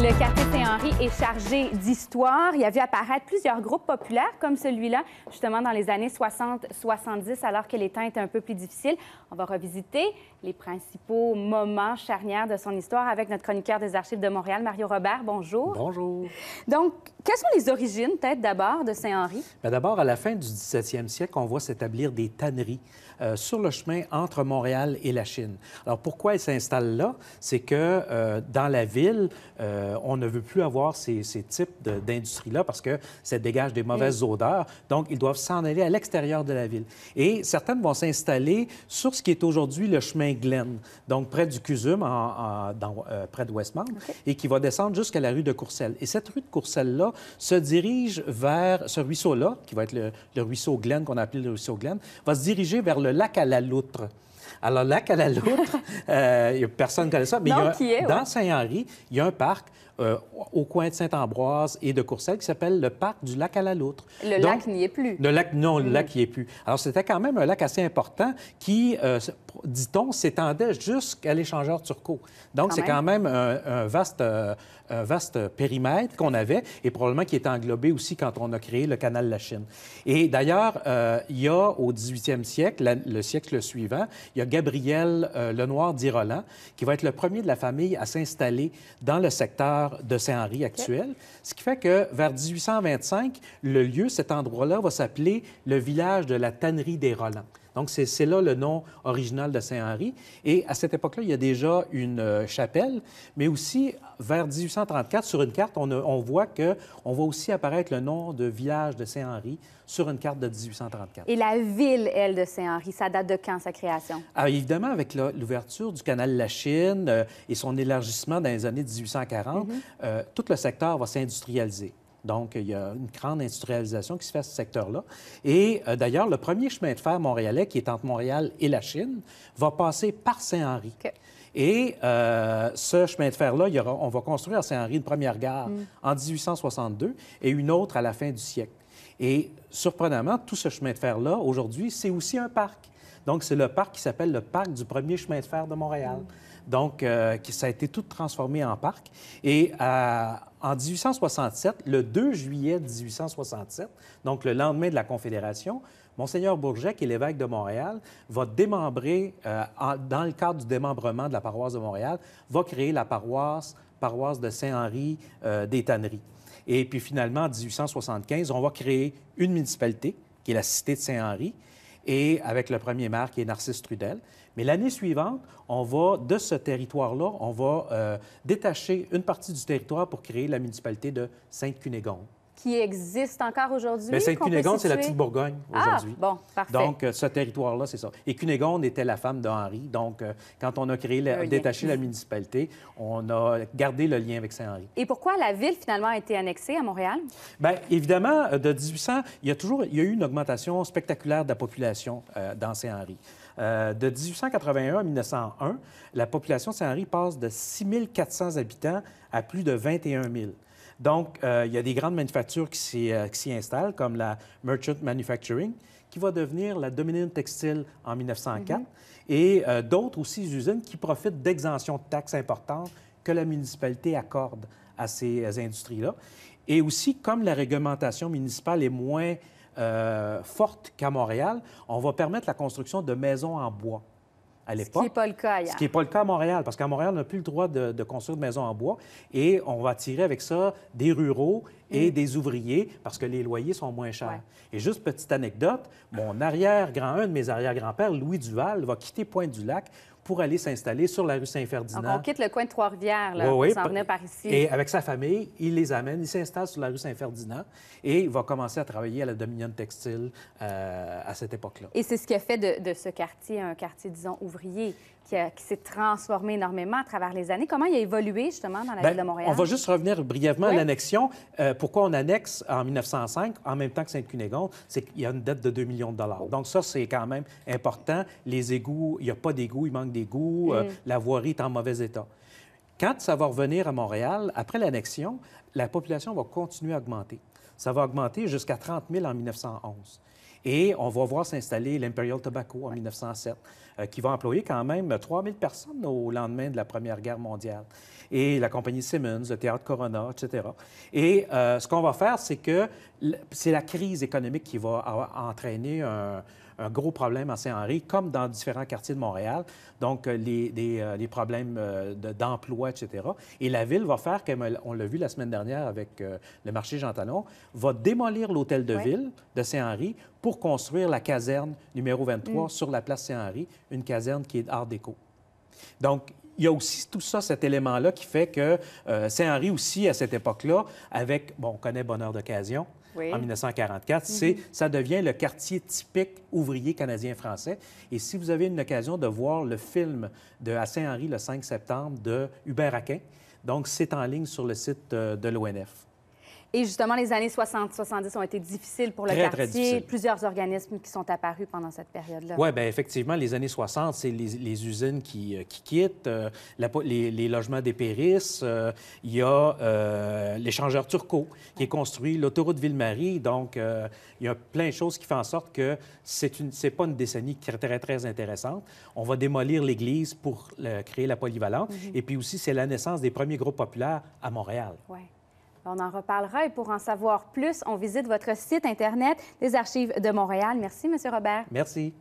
Le quartier Saint-Henri est chargé d'histoire. Il a vu apparaître plusieurs groupes populaires comme celui-là, justement dans les années 60-70, alors que les temps étaient un peu plus difficiles. On va revisiter les principaux moments charnières de son histoire avec notre chroniqueur des Archives de Montréal, Mario Robert. Bonjour. Bonjour. Donc, quelles sont les origines, peut-être d'abord, de Saint-Henri? Ben, d'abord, à la fin du 17e siècle, on voit s'établir des tanneries euh, sur le chemin entre Montréal et la Chine. Alors, pourquoi elles s'installent là? C'est que euh, dans la ville, euh, on ne veut plus avoir ces, types d'industries-là parce que ça dégage des mauvaises mm. odeurs. Donc, ils doivent s'en aller à l'extérieur de la ville. Et certaines vont s'installer sur ce qui est aujourd'hui le chemin Glen, donc près du Cusum, en, dans, près de Westmount, et qui va descendre jusqu'à la rue de Courcelles. Et cette rue de Courcelles-là se dirige vers ce ruisseau-là, qui va être le, ruisseau Glen, qu'on appelle le ruisseau Glen, va se diriger vers le lac à la loutre. Alors, lac à la loutre, euh, personne ne connaît ça, mais dans Saint-Henri, il y a un parc euh, au coin de Saint-Ambroise et de Courcelles qui s'appelle le parc du lac à la Loutre. Le lac n'y est plus. Le lac, non, le mm-hmm. lac n'y est plus. Alors, c'était quand même un lac assez important qui, euh, dit-on, s'étendait jusqu'à l'échangeur turco. Donc, c'est quand même un, vaste, euh, vaste périmètre qu'on avait et probablement qui est englobé aussi quand on a créé le canal de la Chine. Et d'ailleurs, il y a au 18e siècle, le siècle suivant, il y a Gabriel Lenoir d'Irolan qui va être le premier de la famille à s'installer dans le secteur de Saint-Henri actuel, Ce qui fait que vers 1825, le lieu, cet endroit-là, va s'appeler le village de la Tannerie des Rolands. Donc, c'est là le nom original de Saint-Henri. Et à cette époque-là, il y a déjà une euh, chapelle, mais aussi vers 1834, sur une carte, on, on voit qu'on voit aussi apparaître le nom de village de Saint-Henri sur une carte de 1834. Et la ville, elle, de Saint-Henri, ça date de quand, sa création? Alors, ah, évidemment, avec l'ouverture du canal de la Chine euh, et son élargissement dans les années 1840, mm-hmm. euh, tout le secteur va s'industrialiser. Donc, il y a une grande industrialisation qui se fait à ce secteur-là. Et euh, d'ailleurs, le premier chemin de fer montréalais qui est entre Montréal et la Chine va passer par Saint-Henri. Et euh, ce chemin de fer-là, on va construire à Saint-Henri une première gare mm. en 1862 et une autre à la fin du siècle. Et surprenamment, tout ce chemin de fer-là, aujourd'hui, c'est aussi un parc. Donc, c'est le parc qui s'appelle le parc du premier chemin de fer de Montréal. Donc, euh, ça a été tout transformé en parc. Et euh, en 1867, le 2 juillet 1867, donc le lendemain de la Confédération, Monseigneur Bourget, qui est l'évêque de Montréal, va démembrer, euh, dans le cadre du démembrement de la paroisse de Montréal, va créer la paroisse, paroisse de Saint-Henri des Tanneries. Et puis finalement, en 1875, on va créer une municipalité, qui est la cité de Saint-Henri, et avec le premier maire qui est Narcisse Trudel. Mais l'année suivante, on va, de ce territoire-là, on va euh, détacher une partie du territoire pour créer la municipalité de Sainte-Cunégonde qui existe encore aujourd'hui. Mais c'est c'est la petite Bourgogne ah, aujourd'hui. Ah, bon, parfait. Donc, euh, ce territoire-là, c'est ça. Et Cunégonde était la femme de Henri. Donc, euh, quand on a créé, détaché la municipalité, on a gardé le lien avec Saint-Henri. Et pourquoi la ville, finalement, a été annexée à Montréal? Bien, évidemment, euh, de 1800, il y a toujours il y eu une augmentation spectaculaire de la population dans Saint-Henri. de 1881 à 1901, la population de Saint-Henri passe de 6 400 habitants à plus de 21 000. Donc, euh, il y a des grandes manufactures euh, qui s'y, installent, comme la Merchant Manufacturing, qui va devenir la Dominion Textile en 1904, mhm. et euh, d'autres aussi usines qui profitent d'exemptions de taxes importantes que la municipalité accorde à ces industries-là. Et aussi, comme la réglementation municipale est moins forte qu'à Montréal, on va permettre la construction de maisons en bois. Ce qui n'est pas le cas à Montréal, parce qu'à Montréal, on n'a plus le droit de, construire de maisons en bois et on va tirer avec ça des ruraux et mm. des ouvriers parce que les loyers sont moins chers. Et juste petite anecdote, mon arrière-grand, un de mes arrière-grands-pères, Louis Duval, va quitter Pointe-du-Lac pour aller s'installer sur la rue Saint-Ferdinand. on quitte le coin de Trois-Rivières là, oui, s'en venir par ici. Et avec sa famille, il les amène, il s'installe sur la rue Saint-Ferdinand et il va commencer à travailler à la Dominion Textile euh, à cette époque-là. Et c'est ce qui a fait de, ce quartier un quartier, disons, ouvrier qui, s'est transformé énormément à travers les années. Comment il a évolué justement dans la ben, ville de Montréal? On va juste revenir brièvement à l'annexion. Euh, pourquoi on annexe en 1905 en même temps que Sainte-Cunégonde? C'est qu'il y a une dette de 2 millions de dollars. Oh. Donc ça, c'est quand même important. Les égouts, il n'y a pas d'égouts, il manque des les euh, mm. la voirie est en mauvais état. Quand ça va revenir à Montréal, après l'annexion, la population va continuer à augmenter. Ça va augmenter jusqu'à 30 000 en 1911. Et on va voir s'installer l'Imperial Tobacco en 1907, euh, qui va employer quand même 3000 personnes au lendemain de la Première Guerre mondiale. Et la compagnie Simmons, le théâtre Corona, etc. Et euh, ce qu'on va faire, c'est que c'est la crise économique qui va entraîner un, un gros problème à Saint-Henri, comme dans différents quartiers de Montréal. Donc, euh, euh, les, problèmes euh, d'emploi, etc. Et la ville va faire, comme on l'a vu la semaine dernière avec le marché Jean Talon, va démolir l'hôtel de ville de Saint-Henri pour construire la caserne numéro 23 mm. sur la place Saint-Henri, une caserne qui est art déco. Donc, il y a aussi tout ça, cet élément-là, qui fait que Saint-Henri aussi, à cette époque-là, avec, bon, on connaît Bonheur d'occasion, en 1944. C'est, mhm. ça devient le quartier typique ouvrier canadien-français. Et si vous avez une occasion de voir le film de À Saint-Henri le 5 septembre de Hubert Aquin, donc c'est en ligne sur le site euh, de l'ONF. Et justement, les années 60-70 ont été difficiles pour le très, quartier. Très Plusieurs organismes qui sont apparus pendant cette période-là. Oui, bien effectivement, les années 60, c'est les, usines qui, euh, qui quittent, euh, les, les, logements dépérissent. Euh, il y a l'échangeur turco qui est construit, l'autoroute Ville-Marie. Donc, il y a plein de choses qui font en sorte que c'est une, c'est pas une décennie très, très, très intéressante. On va démolir l'église pour créer la polyvalente. Mm-hmm. Et puis aussi, c'est la naissance des premiers groupes populaires à Montréal. oui. On en reparlera et pour en savoir plus, on visite votre site Internet des Archives de Montréal. Merci, M. Robert. Merci.